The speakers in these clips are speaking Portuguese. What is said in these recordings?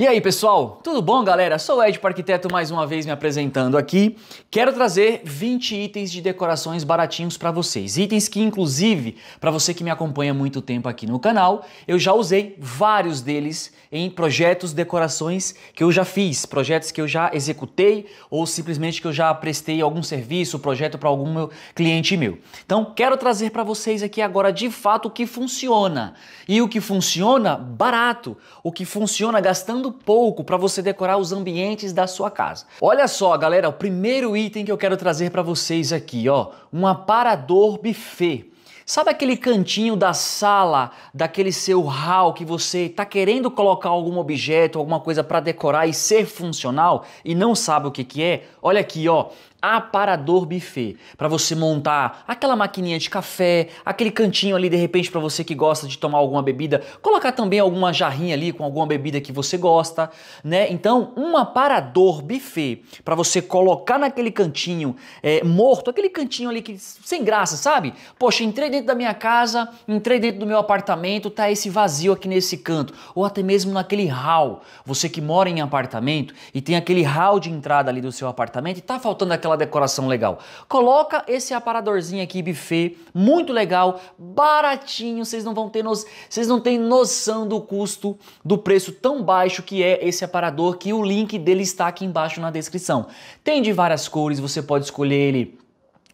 E aí, pessoal? Tudo bom, galera? Sou o Ed Arquiteto mais uma vez me apresentando aqui. Quero trazer 20 itens de decorações baratinhos para vocês. Itens que inclusive, para você que me acompanha há muito tempo aqui no canal, eu já usei vários deles em projetos, decorações que eu já fiz, projetos que eu já executei ou simplesmente que eu já prestei algum serviço, projeto para algum meu cliente meu. Então, quero trazer para vocês aqui agora de fato o que funciona. E o que funciona barato, o que funciona gastando faltando pouco para você decorar os ambientes da sua casa. Olha só, galera, o primeiro item que eu quero trazer para vocês aqui, ó, um aparador buffet. Sabe aquele cantinho da sala, daquele seu hall que você está querendo colocar algum objeto, alguma coisa para decorar e ser funcional e não sabe o que, que é? Olha aqui, ó, aparador buffet, para você montar aquela maquininha de café, aquele cantinho ali de repente para você que gosta de tomar alguma bebida, colocar também alguma jarrinha ali com alguma bebida que você gosta, né? Então, um aparador buffet para você colocar naquele cantinho é, morto, aquele cantinho ali que sem graça, sabe? Poxa, entrei dentro da minha casa, entrei dentro do meu apartamento, tá esse vazio aqui nesse canto, ou até mesmo naquele hall. Você que mora em apartamento e tem aquele hall de entrada ali do seu apartamento e tá faltando aquela aquela decoração legal. Coloca esse aparadorzinho aqui, buffet, muito legal, baratinho, vocês não vão ter no... vocês não têm noção do custo, do preço tão baixo que é esse aparador, que o link dele está aqui embaixo na descrição. Tem de várias cores, você pode escolher ele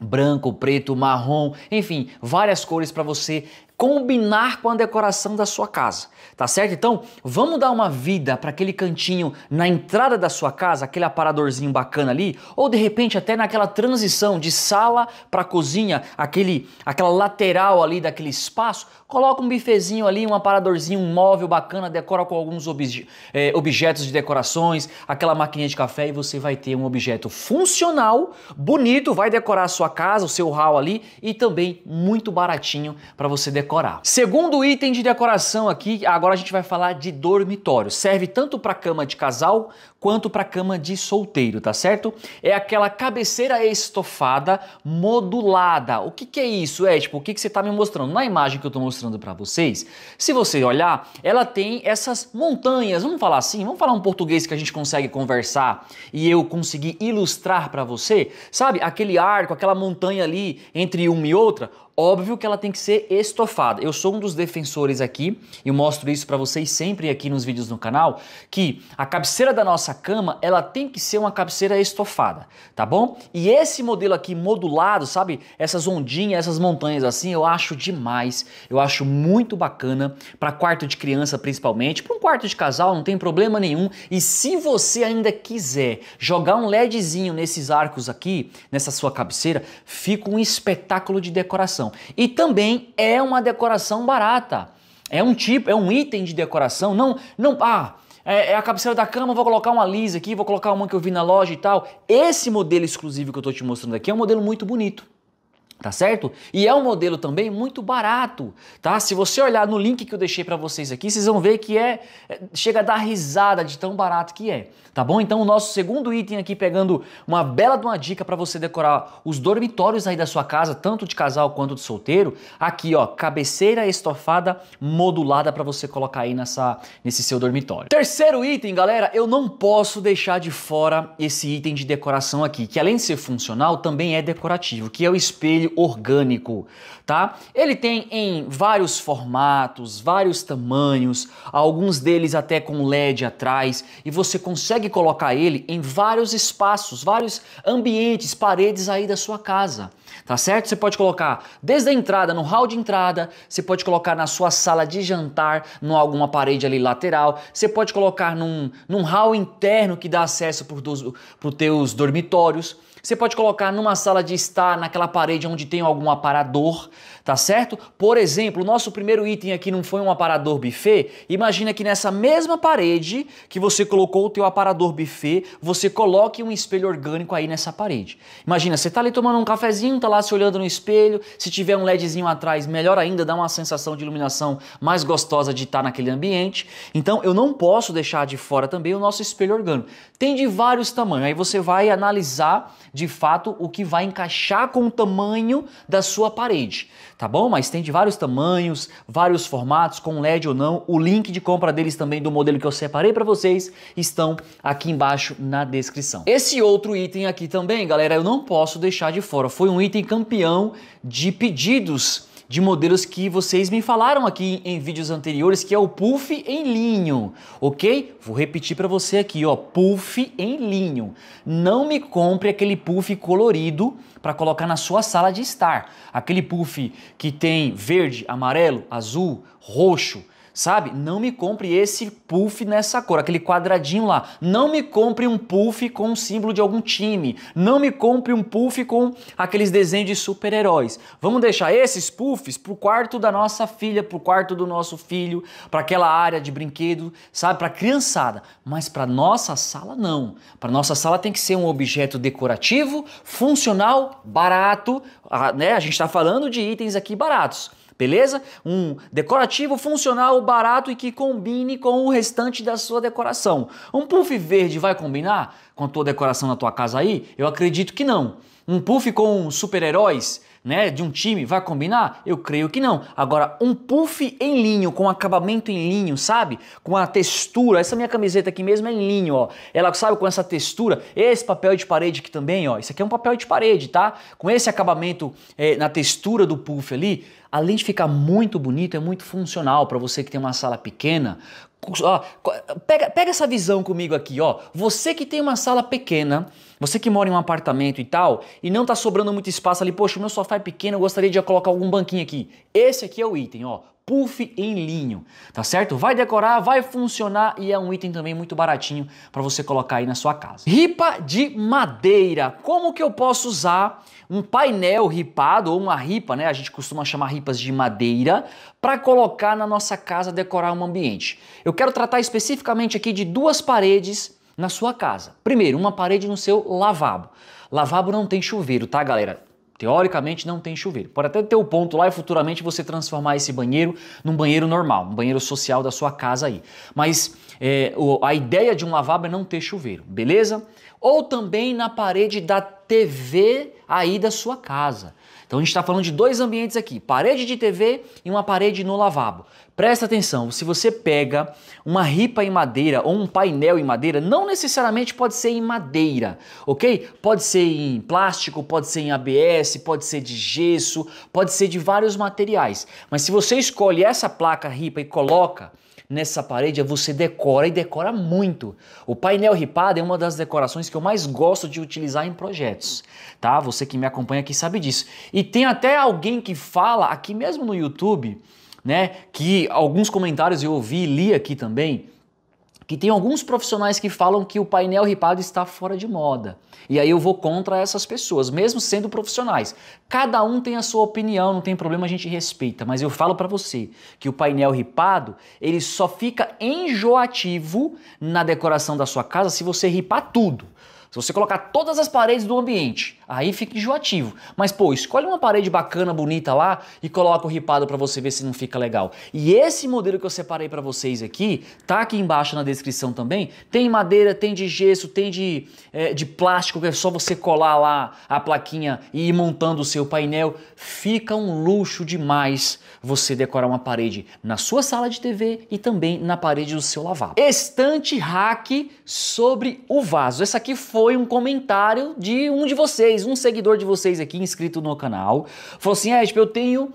branco, preto, marrom, enfim, várias cores para você combinar com a decoração da sua casa, tá certo? Então, vamos dar uma vida para aquele cantinho na entrada da sua casa, aquele aparadorzinho bacana ali, ou de repente até naquela transição de sala para cozinha, aquele aquela lateral ali daquele espaço, coloca um bifezinho ali, um aparadorzinho, um móvel bacana, decora com alguns obje, é, objetos de decorações, aquela maquininha de café e você vai ter um objeto funcional, bonito, vai decorar a sua casa, o seu hall ali e também muito baratinho para você decorar decorar. Segundo item de decoração aqui, agora a gente vai falar de dormitório. Serve tanto para cama de casal quanto para cama de solteiro, tá certo? É aquela cabeceira estofada modulada. O que, que é isso, É tipo O que, que você está me mostrando? Na imagem que eu estou mostrando para vocês, se você olhar, ela tem essas montanhas. Vamos falar assim? Vamos falar um português que a gente consegue conversar e eu conseguir ilustrar para você? Sabe, aquele arco, aquela montanha ali entre uma e outra? Óbvio que ela tem que ser estofada. Eu sou um dos defensores aqui e mostro isso para vocês sempre aqui nos vídeos no canal, que a cabeceira da nossa cama, ela tem que ser uma cabeceira estofada, tá bom? E esse modelo aqui modulado, sabe? Essas ondinhas, essas montanhas assim, eu acho demais. Eu acho muito bacana para quarto de criança principalmente, para um quarto de casal não tem problema nenhum. E se você ainda quiser jogar um ledzinho nesses arcos aqui, nessa sua cabeceira, fica um espetáculo de decoração decoração. E também é uma decoração barata. É um tipo, é um item de decoração. Não, não, ah, é, é a cabeceira da cama, vou colocar uma lisa aqui, vou colocar uma que eu vi na loja e tal. Esse modelo exclusivo que eu estou te mostrando aqui é um modelo muito bonito tá certo? E é um modelo também muito barato, tá? Se você olhar no link que eu deixei para vocês aqui, vocês vão ver que é, é, chega a dar risada de tão barato que é, tá bom? Então o nosso segundo item aqui pegando uma bela de uma dica para você decorar os dormitórios aí da sua casa, tanto de casal quanto de solteiro, aqui ó, cabeceira estofada modulada para você colocar aí nessa nesse seu dormitório. Terceiro item, galera, eu não posso deixar de fora esse item de decoração aqui, que além de ser funcional, também é decorativo, que é o espelho orgânico, tá? Ele tem em vários formatos, vários tamanhos, alguns deles até com LED atrás, e você consegue colocar ele em vários espaços, vários ambientes, paredes aí da sua casa, tá certo? Você pode colocar desde a entrada, no hall de entrada, você pode colocar na sua sala de jantar, em alguma parede ali lateral, você pode colocar num, num hall interno que dá acesso para os teus dormitórios, você pode colocar numa sala de estar, naquela parede onde tem algum aparador tá certo? Por exemplo, o nosso primeiro item aqui não foi um aparador buffet? Imagina que nessa mesma parede que você colocou o teu aparador buffet, você coloque um espelho orgânico aí nessa parede. Imagina, você tá ali tomando um cafezinho, tá lá se olhando no espelho, se tiver um LEDzinho atrás, melhor ainda, dá uma sensação de iluminação mais gostosa de estar tá naquele ambiente. Então, eu não posso deixar de fora também o nosso espelho orgânico. Tem de vários tamanhos, aí você vai analisar de fato o que vai encaixar com o tamanho da sua parede tá bom? Mas tem de vários tamanhos, vários formatos, com LED ou não. O link de compra deles também do modelo que eu separei para vocês estão aqui embaixo na descrição. Esse outro item aqui também, galera, eu não posso deixar de fora. Foi um item campeão de pedidos de modelos que vocês me falaram aqui em vídeos anteriores, que é o puff em linho, ok? Vou repetir para você aqui, ó, puff em linho. Não me compre aquele puff colorido para colocar na sua sala de estar. Aquele puff que tem verde, amarelo, azul, roxo, Sabe? Não me compre esse puff nessa cor, aquele quadradinho lá. Não me compre um puff com o símbolo de algum time. Não me compre um puff com aqueles desenhos de super-heróis. Vamos deixar esses puffs pro quarto da nossa filha, pro quarto do nosso filho, para aquela área de brinquedo, sabe? Para criançada. Mas para nossa sala não. Para nossa sala tem que ser um objeto decorativo, funcional, barato, ah, né? A gente está falando de itens aqui baratos beleza? Um decorativo funcional barato e que combine com o restante da sua decoração. Um puff verde vai combinar com a tua decoração na tua casa aí? Eu acredito que não. Um puff com super-heróis né, de um time vai combinar? Eu creio que não. Agora, um puff em linho, com acabamento em linho, sabe? Com a textura, essa minha camiseta aqui mesmo é em linho, ó. Ela sabe com essa textura, esse papel de parede aqui também, ó. Isso aqui é um papel de parede, tá? Com esse acabamento é, na textura do puff ali, além de ficar muito bonito, é muito funcional para você que tem uma sala pequena, Ó, pega, pega essa visão comigo aqui, ó. Você que tem uma sala pequena, você que mora em um apartamento e tal, e não tá sobrando muito espaço ali, poxa, o meu sofá é pequeno, eu gostaria de colocar algum banquinho aqui. Esse aqui é o item, ó puff em linho, tá certo? Vai decorar, vai funcionar e é um item também muito baratinho para você colocar aí na sua casa. Ripa de madeira. Como que eu posso usar um painel ripado ou uma ripa, né? A gente costuma chamar ripas de madeira para colocar na nossa casa decorar um ambiente. Eu quero tratar especificamente aqui de duas paredes na sua casa. Primeiro, uma parede no seu lavabo. Lavabo não tem chuveiro, tá, galera? Teoricamente não tem chuveiro. Pode até ter o um ponto lá e futuramente você transformar esse banheiro num banheiro normal, um banheiro social da sua casa aí. Mas é, a ideia de um lavabo é não ter chuveiro, beleza? Ou também na parede da TV aí da sua casa. Então a gente está falando de dois ambientes aqui: parede de TV e uma parede no lavabo. Presta atenção, se você pega uma ripa em madeira ou um painel em madeira, não necessariamente pode ser em madeira, ok? Pode ser em plástico, pode ser em ABS, pode ser de gesso, pode ser de vários materiais. Mas se você escolhe essa placa ripa e coloca, nessa parede é você decora e decora muito. O painel ripado é uma das decorações que eu mais gosto de utilizar em projetos, tá? Você que me acompanha aqui sabe disso. E tem até alguém que fala aqui mesmo no YouTube, né, que alguns comentários eu ouvi e li aqui também, que tem alguns profissionais que falam que o painel ripado está fora de moda. E aí eu vou contra essas pessoas, mesmo sendo profissionais. Cada um tem a sua opinião, não tem problema, a gente respeita, mas eu falo para você que o painel ripado, ele só fica enjoativo na decoração da sua casa se você ripar tudo. Se você colocar todas as paredes do ambiente, aí fica enjoativo. Mas pô, escolhe uma parede bacana, bonita lá e coloca o ripado para você ver se não fica legal. E esse modelo que eu separei para vocês aqui, tá aqui embaixo na descrição também. Tem madeira, tem de gesso, tem de, é, de plástico, que é só você colar lá a plaquinha e ir montando o seu painel. Fica um luxo demais você decorar uma parede na sua sala de TV e também na parede do seu lavabo. Estante hack sobre o vaso. Essa aqui foi foi um comentário de um de vocês, um seguidor de vocês aqui inscrito no canal, falou assim: é, tipo, eu tenho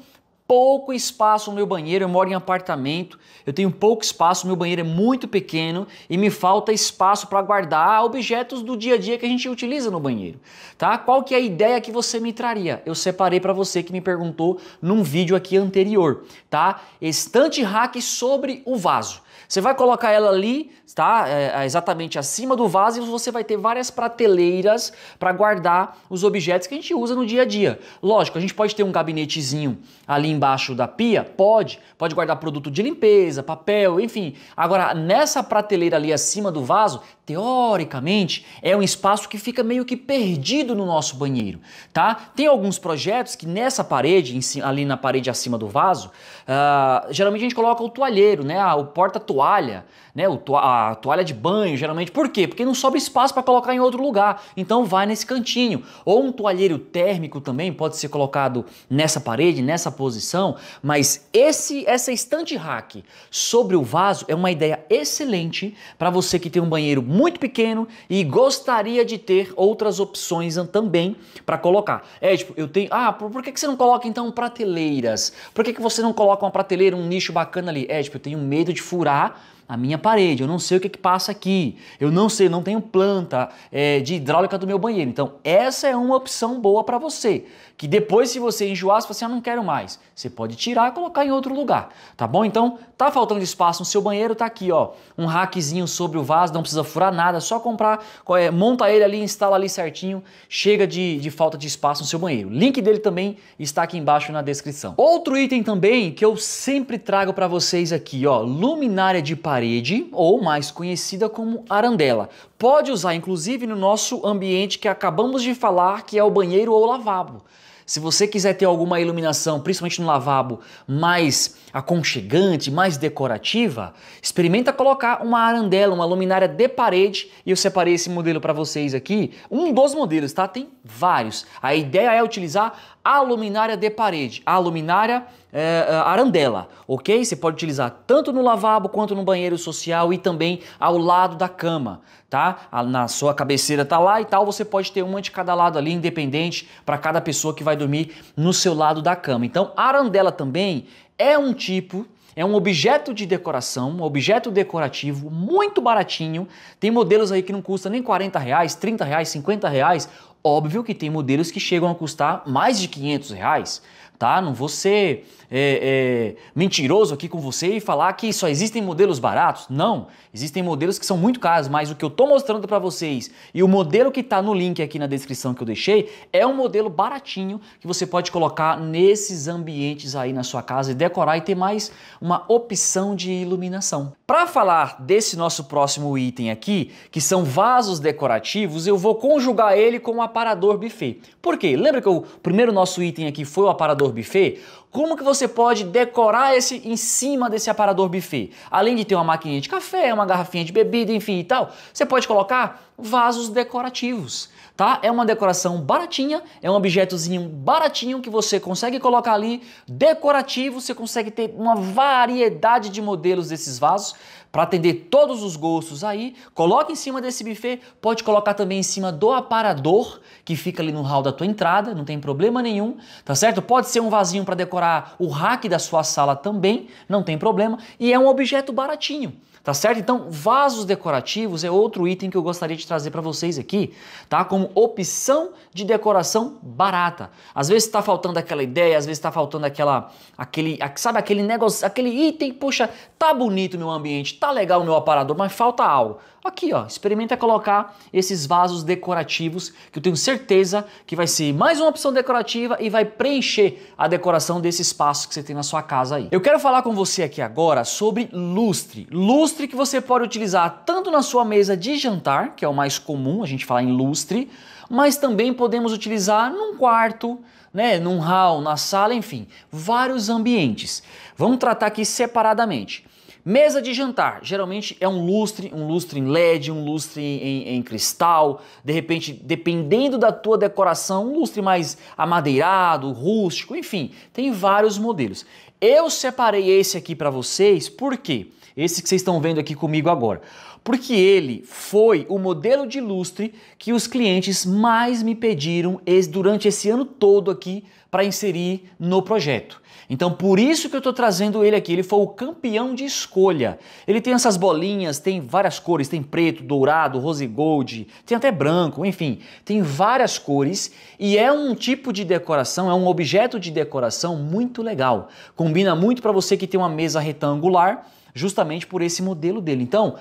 pouco espaço no meu banheiro, eu moro em apartamento, eu tenho pouco espaço, meu banheiro é muito pequeno e me falta espaço para guardar objetos do dia a dia que a gente utiliza no banheiro, tá? Qual que é a ideia que você me traria? Eu separei para você que me perguntou num vídeo aqui anterior, tá? Estante hack sobre o vaso. Você vai colocar ela ali, tá? É, é, exatamente acima do vaso e você vai ter várias prateleiras para guardar os objetos que a gente usa no dia a dia. Lógico, a gente pode ter um gabinetezinho ali embaixo da pia, pode, pode guardar produto de limpeza, papel, enfim. Agora, nessa prateleira ali acima do vaso, teoricamente, é um espaço que fica meio que perdido no nosso banheiro, tá? Tem alguns projetos que nessa parede, ali na parede acima do vaso, uh, geralmente a gente coloca o toalheiro, né? Ah, o porta toalha né, a toalha de banho, geralmente. Por quê? Porque não sobra espaço para colocar em outro lugar. Então vai nesse cantinho. Ou um toalheiro térmico também pode ser colocado nessa parede, nessa posição. Mas esse, essa estante rack sobre o vaso é uma ideia excelente para você que tem um banheiro muito pequeno e gostaria de ter outras opções também para colocar. É tipo, eu tenho. Ah, por que, que você não coloca então prateleiras? Por que, que você não coloca uma prateleira, um nicho bacana ali? É tipo, eu tenho medo de furar a minha parede, eu não sei o que, que passa aqui, eu não sei, não tenho planta é, de hidráulica do meu banheiro. Então, essa é uma opção boa para você, que depois, se você enjoar, se você eu ah, não quero mais, você pode tirar e colocar em outro lugar, tá bom? Então, tá faltando espaço no seu banheiro, tá aqui, ó, um rackzinho sobre o vaso, não precisa furar nada, só comprar, é, monta ele ali, instala ali certinho, chega de, de falta de espaço no seu banheiro. Link dele também está aqui embaixo na descrição. Outro item também que eu sempre trago para vocês aqui, ó, luminária de parede parede, ou mais conhecida como arandela. Pode usar inclusive no nosso ambiente que acabamos de falar, que é o banheiro ou lavabo. Se você quiser ter alguma iluminação, principalmente no lavabo, mais aconchegante, mais decorativa, experimenta colocar uma arandela, uma luminária de parede e eu separei esse modelo para vocês aqui. Um dos modelos, tá? Tem vários. A ideia é utilizar a luminária de parede, a luminária é, arandela, ok? Você pode utilizar tanto no lavabo quanto no banheiro social e também ao lado da cama tá? Na sua cabeceira tá lá e tal, você pode ter uma de cada lado ali, independente para cada pessoa que vai dormir no seu lado da cama. Então, a arandela também é um tipo é um objeto de decoração, um objeto decorativo muito baratinho. Tem modelos aí que não custa nem 40 reais, 30 reais, 50 reais. Óbvio que tem modelos que chegam a custar mais de 500 reais tá? Não vou ser é, é, mentiroso aqui com você e falar que só existem modelos baratos. Não, existem modelos que são muito caros, mas o que eu estou mostrando para vocês e o modelo que está no link aqui na descrição que eu deixei é um modelo baratinho que você pode colocar nesses ambientes aí na sua casa e decorar e ter mais uma opção de iluminação. Para falar desse nosso próximo item aqui, que são vasos decorativos, eu vou conjugar ele com o um aparador buffet. Por quê? Lembra que o primeiro nosso item aqui foi o aparador aparador buffet, como que você pode decorar esse em cima desse aparador buffet? Além de ter uma maquininha de café, uma garrafinha de bebida, enfim e tal, você pode colocar vasos decorativos, tá? É uma decoração baratinha, é um objetozinho baratinho que você consegue colocar ali, decorativo, você consegue ter uma variedade de modelos desses vasos para atender todos os gostos aí, coloca em cima desse buffet, pode colocar também em cima do aparador que fica ali no hall da tua entrada, não tem problema nenhum, tá certo? Pode ser um vasinho para decorar o rack da sua sala também, não tem problema, e é um objeto baratinho tá certo? Então, vasos decorativos é outro item que eu gostaria de trazer para vocês aqui, tá? Como opção de decoração barata. Às vezes está faltando aquela ideia, às vezes está faltando aquela, aquele, sabe aquele negócio, aquele item, poxa, tá bonito o meu ambiente, tá legal o meu aparador, mas falta algo. Aqui, ó, experimenta colocar esses vasos decorativos, que eu tenho certeza que vai ser mais uma opção decorativa e vai preencher a decoração desse espaço que você tem na sua casa aí. Eu quero falar com você aqui agora sobre lustre. Lustre que você pode utilizar tanto na sua mesa de jantar, que é o mais comum, a gente fala em lustre, mas também podemos utilizar num quarto, né, num hall, na sala, enfim, vários ambientes. Vamos tratar aqui separadamente. Mesa de jantar, geralmente é um lustre, um lustre em LED, um lustre em, em, cristal, de repente, dependendo da tua decoração, um lustre mais amadeirado, rústico, enfim, tem vários modelos. Eu separei esse aqui para vocês, por quê? Esse que vocês estão vendo aqui comigo agora porque ele foi o modelo de lustre que os clientes mais me pediram durante esse ano todo aqui para inserir no projeto. Então, por isso que eu estou trazendo ele aqui. Ele foi o campeão de escolha. Ele tem essas bolinhas, tem várias cores: tem preto, dourado, rose gold, tem até branco, enfim, tem várias cores. E é um tipo de decoração, é um objeto de decoração muito legal. Combina muito para você que tem uma mesa retangular justamente por esse modelo dele. Então,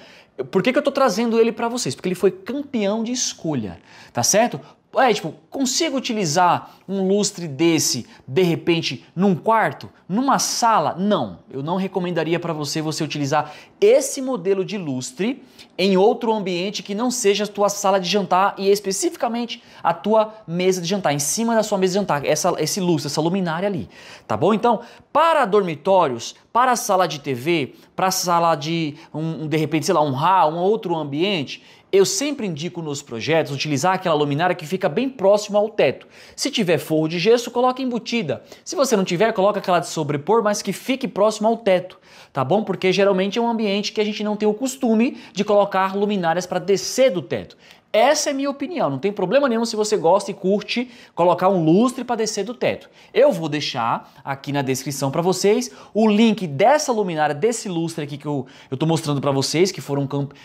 por que, que eu estou trazendo ele para vocês? Porque ele foi campeão de escolha, tá certo? É, tipo, consigo utilizar um lustre desse de repente num quarto, numa sala? Não, eu não recomendaria para você você utilizar esse modelo de lustre em outro ambiente que não seja a tua sala de jantar e especificamente a tua mesa de jantar, em cima da sua mesa de jantar, essa, esse lustre, essa luminária ali, tá bom? Então, para dormitórios, para sala de TV, para sala de um, de repente, sei lá, um hall, um outro ambiente, eu sempre indico nos projetos utilizar aquela luminária que fica bem próximo ao teto. Se tiver forro de gesso, coloque embutida. Se você não tiver, coloca aquela de sobrepor, mas que fique próximo ao teto, tá bom? Porque geralmente é um ambiente que a gente não tem o costume de colocar luminárias para descer do teto. Essa é minha opinião. Não tem problema nenhum se você gosta e curte colocar um lustre para descer do teto. Eu vou deixar aqui na descrição para vocês o link dessa luminária, desse lustre aqui que eu estou mostrando para vocês, que foram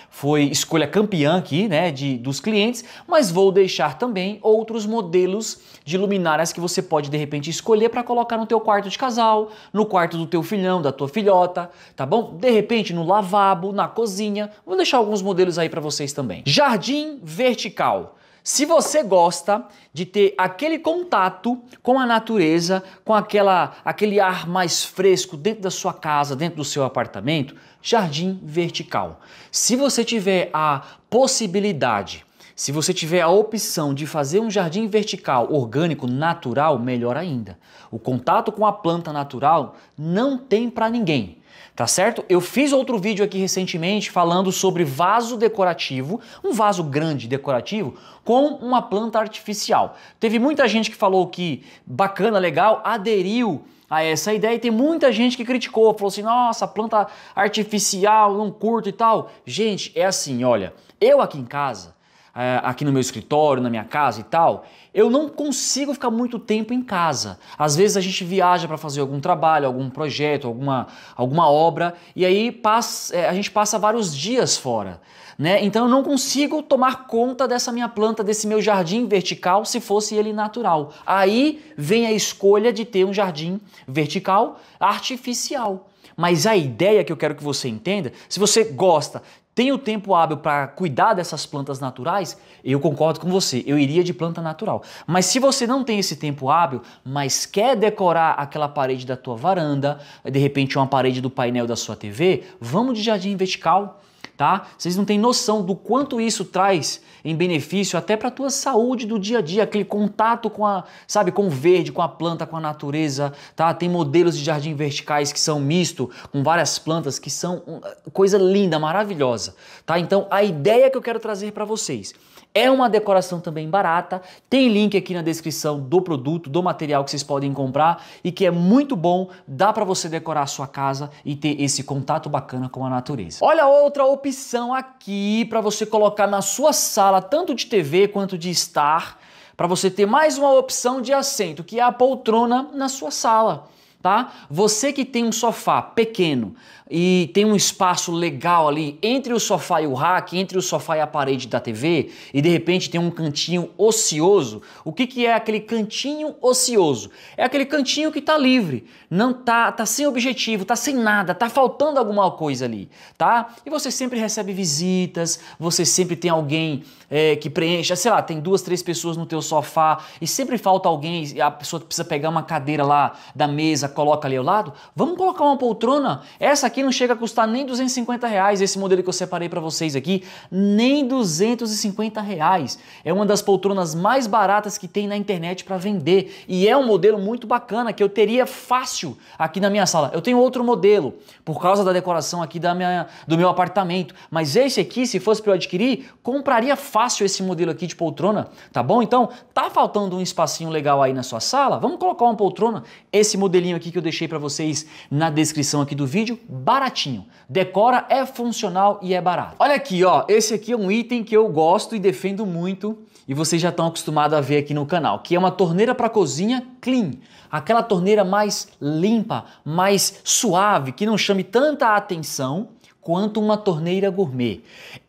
foi escolha campeã aqui, né, de, dos clientes. Mas vou deixar também outros modelos de luminárias que você pode de repente escolher para colocar no teu quarto de casal, no quarto do teu filhão, da tua filhota, tá bom? De repente no lavabo, na cozinha. Vou deixar alguns modelos aí para vocês também. Jardim vertical. Se você gosta de ter aquele contato com a natureza, com aquela, aquele ar mais fresco dentro da sua casa, dentro do seu apartamento, jardim vertical. Se você tiver a possibilidade, se você tiver a opção de fazer um jardim vertical orgânico natural, melhor ainda. O contato com a planta natural não tem para ninguém tá certo? Eu fiz outro vídeo aqui recentemente falando sobre vaso decorativo, um vaso grande decorativo com uma planta artificial. Teve muita gente que falou que bacana, legal, aderiu a essa ideia e tem muita gente que criticou, falou assim: "Nossa, planta artificial, não curto e tal". Gente, é assim, olha, eu aqui em casa eh, aqui no meu escritório, na minha casa e tal, eu não consigo ficar muito tempo em casa. Às vezes a gente viaja para fazer algum trabalho, algum projeto, alguma, alguma obra, e aí passa, eh, a gente passa vários dias fora. Né? Então eu não consigo tomar conta dessa minha planta, desse meu jardim vertical, se fosse ele natural. Aí vem a escolha de ter um jardim vertical artificial. Mas a ideia que eu quero que você entenda, se você gosta tem o tempo hábil para cuidar dessas plantas naturais, eu concordo com você, eu iria de planta natural. Mas se você não tem esse tempo hábil, mas quer decorar aquela parede da tua varanda, de repente uma parede do painel da sua TV, vamos de jardim vertical tá? Vocês não têm noção do quanto isso traz em benefício até para a tua saúde do dia a dia, aquele contato com a, sabe, com o verde, com a planta, com a natureza, tá? Tem modelos de jardim verticais que são misto, com várias plantas que são hum, coisa linda, maravilhosa, tá? Então, a ideia que eu quero trazer para vocês é uma decoração também barata. Tem link aqui na descrição do produto, do material que vocês podem comprar e que é muito bom, dá para você decorar a sua casa e ter esse contato bacana com a natureza. Olha outra opção aqui para você colocar na sua sala, tanto de TV quanto de estar, para você ter mais uma opção de assento, que é a poltrona na sua sala tá? Você que tem um sofá pequeno e tem um espaço legal ali entre o sofá e o rack, entre o sofá e a parede da TV, e de repente tem um cantinho ocioso, o que, que é aquele cantinho ocioso? É aquele cantinho que está livre, não tá, tá sem objetivo, tá sem nada, tá faltando alguma coisa ali, tá? E você sempre recebe visitas, você sempre tem alguém é, que preencha, sei lá, tem duas, três pessoas no teu sofá e sempre falta alguém, a pessoa precisa pegar uma cadeira lá da mesa, coloca ali ao lado, vamos colocar uma poltrona. Essa aqui não chega a custar nem 250 reais, esse modelo que eu separei para vocês aqui, nem 250 reais. É uma das poltronas mais baratas que tem na internet para vender e é um modelo muito bacana que eu teria fácil aqui na minha sala. Eu tenho outro modelo por causa da decoração aqui da minha, do meu apartamento, mas esse aqui, se fosse para eu adquirir, compraria fácil esse modelo aqui de poltrona, tá bom? Então, tá faltando um espacinho legal aí na sua sala? Vamos colocar uma poltrona. Esse modelinho aqui aqui que eu deixei para vocês na descrição aqui do vídeo, baratinho. Decora, é funcional e é barato. Olha aqui, ó, esse aqui é um item que eu gosto e defendo muito e vocês já estão acostumados a ver aqui no canal, que é uma torneira para cozinha clean, aquela torneira mais limpa, mais suave, que não chame tanta atenção quanto uma torneira gourmet.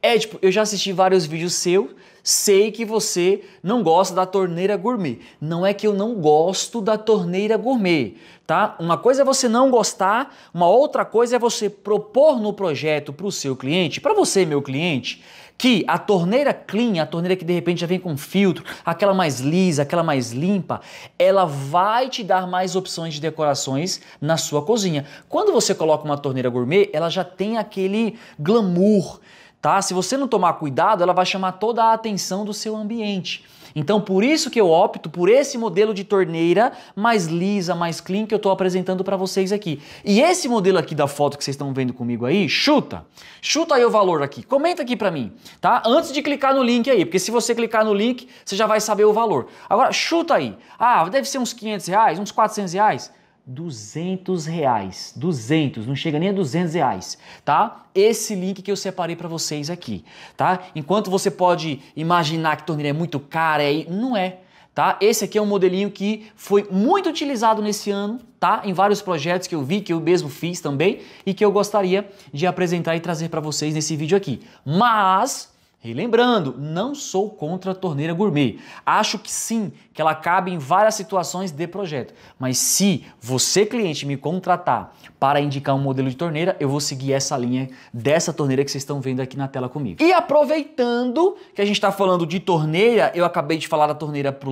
É tipo, eu já assisti vários vídeos seus, sei que você não gosta da torneira gourmet. Não é que eu não gosto da torneira gourmet, tá? Uma coisa é você não gostar, uma outra coisa é você propor no projeto para o seu cliente, para você, meu cliente, que a torneira clean, a torneira que de repente já vem com filtro, aquela mais lisa, aquela mais limpa, ela vai te dar mais opções de decorações na sua cozinha. Quando você coloca uma torneira gourmet, ela já tem aquele glamour, tá? Se você não tomar cuidado, ela vai chamar toda a atenção do seu ambiente. Então, por isso que eu opto por esse modelo de torneira mais lisa, mais clean que eu estou apresentando para vocês aqui. E esse modelo aqui da foto que vocês estão vendo comigo aí, chuta. Chuta aí o valor aqui. Comenta aqui para mim, tá? Antes de clicar no link aí, porque se você clicar no link, você já vai saber o valor. Agora, chuta aí. Ah, deve ser uns 500 reais, uns 400 reais. 200 reais, 200, não chega nem a 200 reais, tá? Esse link que eu separei para vocês aqui, tá? Enquanto você pode imaginar que torneira é muito cara, aí é não é, tá? Esse aqui é um modelinho que foi muito utilizado nesse ano, tá? Em vários projetos que eu vi, que eu mesmo fiz também e que eu gostaria de apresentar e trazer para vocês nesse vídeo aqui. Mas e lembrando, não sou contra a torneira gourmet. Acho que sim, que ela cabe em várias situações de projeto. Mas se você, cliente, me contratar para indicar um modelo de torneira, eu vou seguir essa linha dessa torneira que vocês estão vendo aqui na tela comigo. E aproveitando que a gente está falando de torneira, eu acabei de falar da torneira para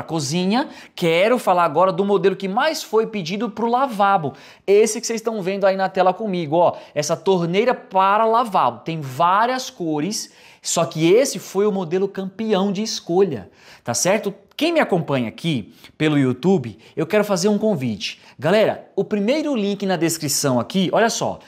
a cozinha, quero falar agora do modelo que mais foi pedido para o lavabo. Esse que vocês estão vendo aí na tela comigo, ó. Essa torneira para lavabo. Tem várias cores só que esse foi o modelo campeão de escolha, tá certo? Quem me acompanha aqui pelo YouTube, eu quero fazer um convite. Galera, o primeiro link na descrição aqui, olha só,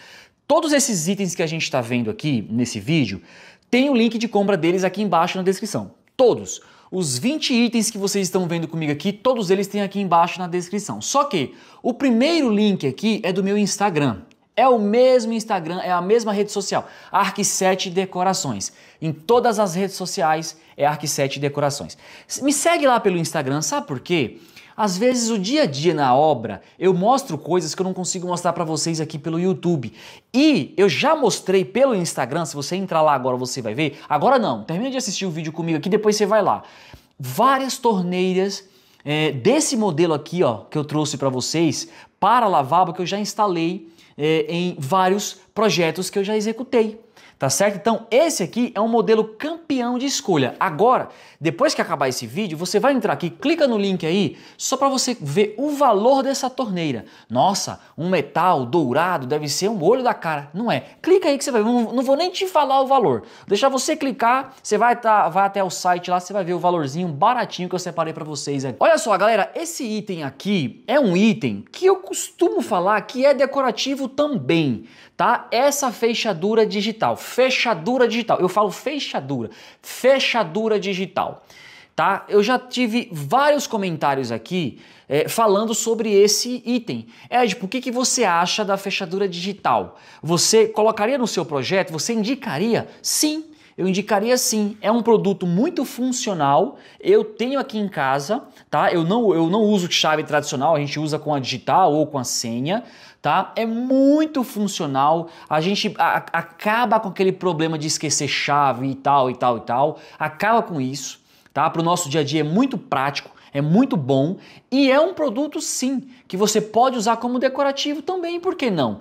todos esses itens que a gente está vendo aqui nesse vídeo, tem o link de compra deles aqui embaixo na descrição. Todos. Os 20 itens que vocês estão vendo comigo aqui, todos eles têm aqui embaixo na descrição. Só que o primeiro link aqui é do meu Instagram. É o mesmo Instagram, é a mesma rede social. Arc7 Decorações. Em todas as redes sociais é Arc7 Decorações. Me segue lá pelo Instagram, sabe por quê? Às vezes, o dia a dia na obra, eu mostro coisas que eu não consigo mostrar para vocês aqui pelo YouTube. E eu já mostrei pelo Instagram, se você entrar lá agora você vai ver. Agora não, termina de assistir o vídeo comigo aqui, depois você vai lá. Várias torneiras é, desse modelo aqui, ó, que eu trouxe para vocês, para lavabo, que eu já instalei eh, em vários projetos que eu já executei tá certo? Então esse aqui é um modelo campeão de escolha. Agora, depois que acabar esse vídeo, você vai entrar aqui, clica no link aí, só para você ver o valor dessa torneira. Nossa, um metal dourado deve ser um olho da cara, não é? Clica aí que você vai ver, não, vou nem te falar o valor. Deixar você clicar, você vai, tá, vai até o site lá, você vai ver o valorzinho baratinho que eu separei para vocês aqui. Olha só, galera, esse item aqui é um item que eu costumo falar que é decorativo também tá? Essa fechadura digital, fechadura digital. Eu falo fechadura, fechadura digital, tá? Eu já tive vários comentários aqui é, falando sobre esse item. Ed, por que, que você acha da fechadura digital? Você colocaria no seu projeto? Você indicaria? Sim. Eu indicaria sim, é um produto muito funcional. Eu tenho aqui em casa, tá? Eu não, eu não uso chave tradicional, a gente usa com a digital ou com a senha, tá? É muito funcional. A gente a, acaba com aquele problema de esquecer chave e tal e tal e tal. Acaba com isso, tá? Para o nosso dia a dia é muito prático. É muito bom e é um produto sim que você pode usar como decorativo também, por que não?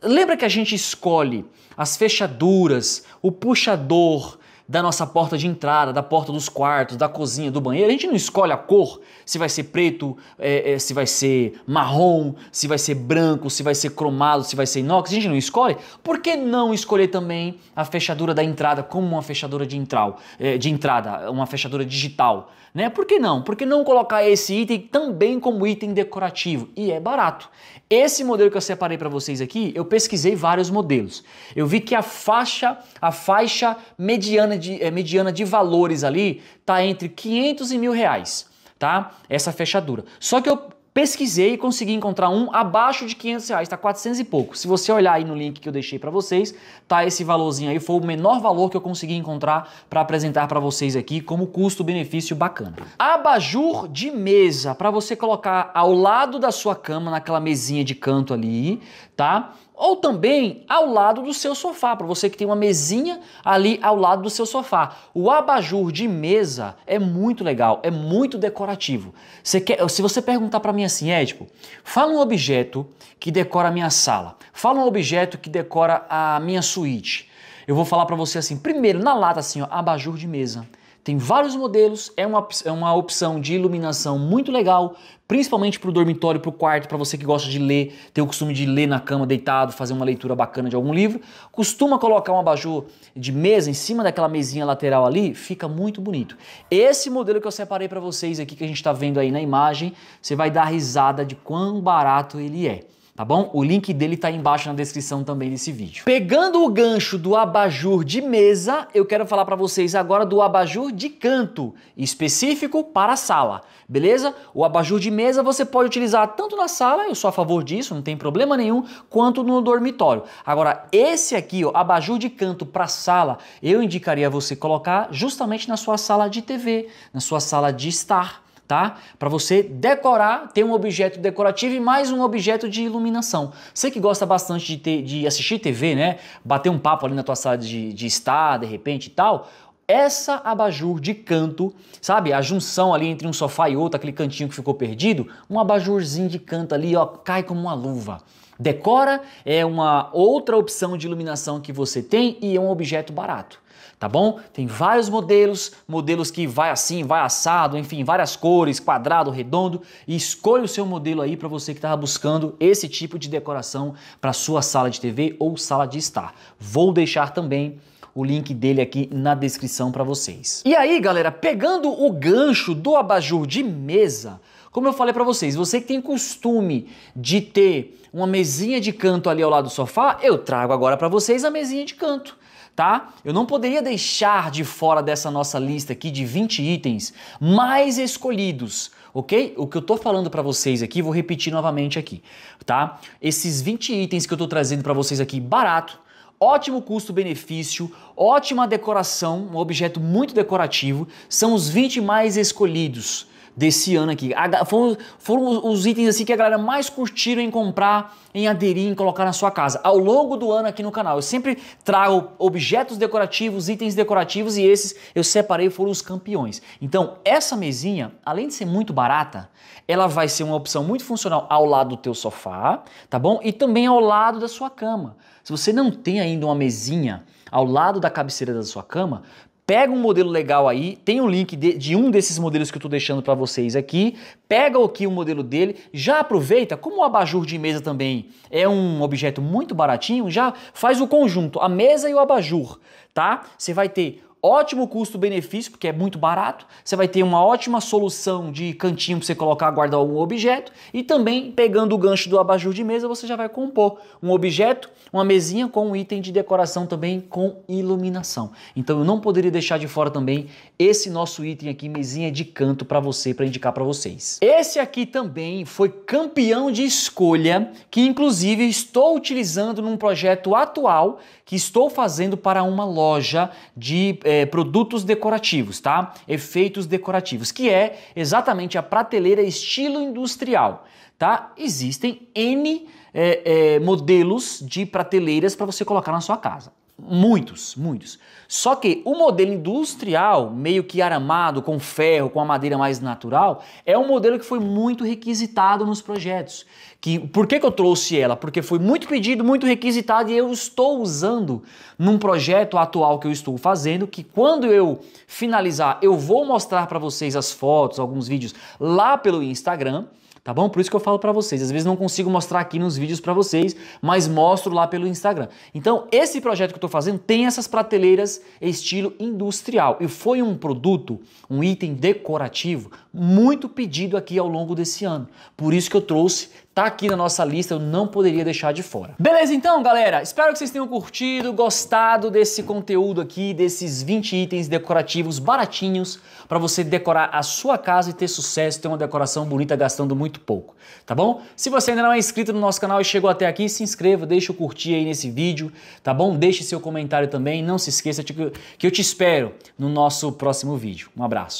Lembra que a gente escolhe as fechaduras, o puxador, da nossa porta de entrada, da porta dos quartos, da cozinha, do banheiro. A gente não escolhe a cor, se vai ser preto, é, é, se vai ser marrom, se vai ser branco, se vai ser cromado, se vai ser inox. A gente não escolhe. Por que não escolher também a fechadura da entrada como uma fechadura de, entral, é, de entrada, uma fechadura digital? Né? Por que não? Por que não colocar esse item também como item decorativo? E é barato. Esse modelo que eu separei para vocês aqui, eu pesquisei vários modelos. Eu vi que a faixa, a faixa mediana de, é, mediana de valores ali tá entre 500 e mil reais, tá? Essa fechadura. Só que eu pesquisei e consegui encontrar um abaixo de 500 reais, está 400 e pouco. Se você olhar aí no link que eu deixei para vocês, tá esse valorzinho aí, foi o menor valor que eu consegui encontrar para apresentar para vocês aqui como custo-benefício bacana. Abajur de mesa, para você colocar ao lado da sua cama, naquela mesinha de canto ali, tá? ou também ao lado do seu sofá, para você que tem uma mesinha ali ao lado do seu sofá. O abajur de mesa é muito legal, é muito decorativo. Você quer, se você perguntar para mim assim, é tipo, fala um objeto que decora a minha sala, fala um objeto que decora a minha suíte. Eu vou falar para você assim, primeiro na lata assim, ó, abajur de mesa. Tem vários modelos, é uma, é uma opção de iluminação muito legal, principalmente para o dormitório, para o quarto, para você que gosta de ler, ter o costume de ler na cama deitado, fazer uma leitura bacana de algum livro. Costuma colocar um abajur de mesa em cima daquela mesinha lateral ali, fica muito bonito. Esse modelo que eu separei para vocês aqui, que a gente está vendo aí na imagem, você vai dar risada de quão barato ele é tá bom? O link dele tá aí embaixo na descrição também desse vídeo. Pegando o gancho do abajur de mesa, eu quero falar para vocês agora do abajur de canto, específico para a sala, beleza? O abajur de mesa você pode utilizar tanto na sala, eu sou a favor disso, não tem problema nenhum, quanto no dormitório. Agora, esse aqui, ó, abajur de canto para sala, eu indicaria você colocar justamente na sua sala de TV, na sua sala de estar, tá? Para você decorar, ter um objeto decorativo e mais um objeto de iluminação. Você que gosta bastante de, ter, de assistir TV, né? Bater um papo ali na tua sala de, de estar, de repente e tal. Essa abajur de canto, sabe? A junção ali entre um sofá e outro, aquele cantinho que ficou perdido, um abajurzinho de canto ali, ó, cai como uma luva. Decora é uma outra opção de iluminação que você tem e é um objeto barato tá bom? Tem vários modelos, modelos que vai assim, vai assado, enfim, várias cores, quadrado, redondo, e escolha o seu modelo aí para você que estava buscando esse tipo de decoração para sua sala de TV ou sala de estar. Vou deixar também o link dele aqui na descrição para vocês. E aí, galera, pegando o gancho do abajur de mesa, como eu falei para vocês, você que tem costume de ter uma mesinha de canto ali ao lado do sofá, eu trago agora para vocês a mesinha de canto tá? Eu não poderia deixar de fora dessa nossa lista aqui de 20 itens mais escolhidos, ok? O que eu tô falando para vocês aqui, vou repetir novamente aqui, tá? Esses 20 itens que eu tô trazendo para vocês aqui barato, ótimo custo-benefício, ótima decoração, um objeto muito decorativo, são os 20 mais escolhidos desse ano aqui. A, foram, foram os itens assim que a galera mais curtiram em comprar, em aderir, em colocar na sua casa. Ao longo do ano aqui no canal, eu sempre trago objetos decorativos, itens decorativos e esses eu separei foram os campeões. Então, essa mesinha, além de ser muito barata, ela vai ser uma opção muito funcional ao lado do teu sofá, tá bom? E também ao lado da sua cama. Se você não tem ainda uma mesinha ao lado da cabeceira da sua cama, Pega um modelo legal aí, tem um link de, de um desses modelos que eu estou deixando para vocês aqui, pega aqui o modelo dele, já aproveita, como o abajur de mesa também é um objeto muito baratinho, já faz o conjunto, a mesa e o abajur, tá? Você vai ter ótimo custo-benefício, porque é muito barato. Você vai ter uma ótima solução de cantinho para você colocar, guardar algum objeto. E também, pegando o gancho do abajur de mesa, você já vai compor um objeto, uma mesinha com um item de decoração também com iluminação. Então eu não poderia deixar de fora também esse nosso item aqui, mesinha de canto para você, para indicar para vocês. Esse aqui também foi campeão de escolha, que inclusive estou utilizando num projeto atual que estou fazendo para uma loja de eh, é, produtos decorativos, tá? Efeitos decorativos, que é exatamente a prateleira estilo industrial, tá? Existem N é, é, modelos de prateleiras para você colocar na sua casa. Muitos, muitos. Só que o modelo industrial, meio que aramado, com ferro, com a madeira mais natural, é um modelo que foi muito requisitado nos projetos. Que, por que, que eu trouxe ela? Porque foi muito pedido, muito requisitado e eu estou usando num projeto atual que eu estou fazendo, que quando eu finalizar, eu vou mostrar para vocês as fotos, alguns vídeos lá pelo Instagram tá bom? Por isso que eu falo para vocês. Às vezes não consigo mostrar aqui nos vídeos para vocês, mas mostro lá pelo Instagram. Então, esse projeto que eu tô fazendo tem essas prateleiras estilo industrial e foi um produto, um item decorativo muito pedido aqui ao longo desse ano. Por isso que eu trouxe Tá aqui na nossa lista, eu não poderia deixar de fora. Beleza então, galera? Espero que vocês tenham curtido, gostado desse conteúdo aqui, desses 20 itens decorativos baratinhos para você decorar a sua casa e ter sucesso, ter uma decoração bonita gastando muito pouco, tá bom? Se você ainda não é inscrito no nosso canal e chegou até aqui, se inscreva, deixa o curtir aí nesse vídeo, tá bom? Deixe seu comentário também, não se esqueça que eu te espero no nosso próximo vídeo. Um abraço.